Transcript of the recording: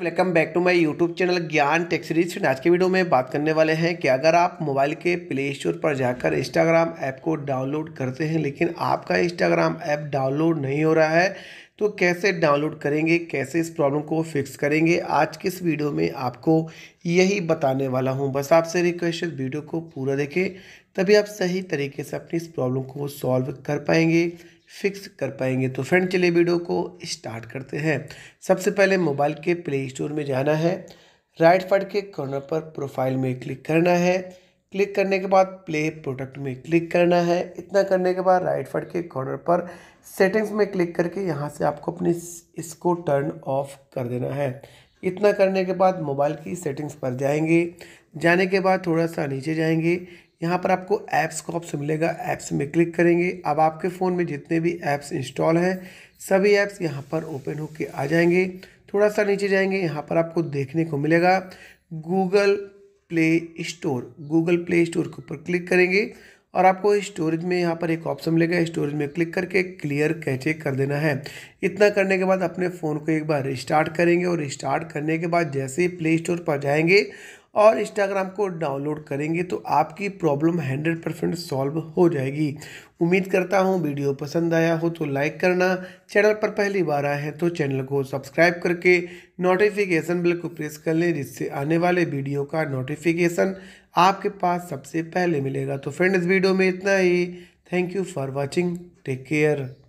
welcome back to my YouTube channel Gyan tech series आज के video में बात करने वाले हैं कि अगर आप मोबाइल के प्ले स्टोर पर जाकर इंस्टाग्राम ऐप को डाउनलोड करते हैं लेकिन आपका इंस्टाग्राम ऐप डाउनलोड नहीं हो रहा है तो कैसे डाउनलोड करेंगे कैसे इस प्रॉब्लम को फिक्स करेंगे आज के इस वीडियो में आपको यही बताने वाला हूँ बस आपसे रिक्वेस्ट है वीडियो को पूरा देखें तभी आप सही तरीके से अपनी इस प्रॉब्लम को सॉल्व कर पाएंगे फिक्स कर पाएंगे तो फ्रेंड चलिए वीडियो को स्टार्ट करते हैं सबसे पहले मोबाइल के प्ले स्टोर में जाना है राइट पार्ट के कॉर्नर पर प्रोफाइल में क्लिक करना है क्लिक करने के बाद प्ले प्रोडक्ट में क्लिक करना है इतना करने के बाद राइट फट के कॉर्नर पर सेटिंग्स में क्लिक करके यहाँ से आपको अपनी इसको टर्न ऑफ कर देना है इतना करने के बाद मोबाइल की सेटिंग्स पर जाएंगे जाने के बाद थोड़ा सा नीचे जाएंगे यहाँ पर आपको ऐप्स का ऑप्शन मिलेगा ऐप्स में क्लिक करेंगे अब आपके फ़ोन में जितने भी ऐप्स इंस्टॉल हैं सभी ऐप्स यहाँ पर ओपन के आ जाएंगे थोड़ा सा नीचे जाएंगे यहाँ पर आपको देखने को मिलेगा Google Play Store Google Play Store के ऊपर क्लिक करेंगे और आपको स्टोरेज में यहाँ पर एक ऑप्शन मिलेगा स्टोरेज में क्लिक करके क्लियर कैचे कर देना है इतना करने के बाद अपने फ़ोन को एक बार रिस्टार्ट करेंगे और रिस्टार्ट करने के बाद जैसे ही प्ले स्टोर पर जाएंगे और इंस्टाग्राम को डाउनलोड करेंगे तो आपकी प्रॉब्लम हंड्रेड परसेंट सॉल्व हो जाएगी उम्मीद करता हूँ वीडियो पसंद आया हो तो लाइक करना चैनल पर पहली बार आए हैं तो चैनल को सब्सक्राइब करके नोटिफिकेशन बिल को प्रेस कर लें जिससे आने वाले वीडियो का नोटिफिकेशन आपके पास सबसे पहले मिलेगा तो फ्रेंड इस वीडियो में इतना ही thank you for watching take care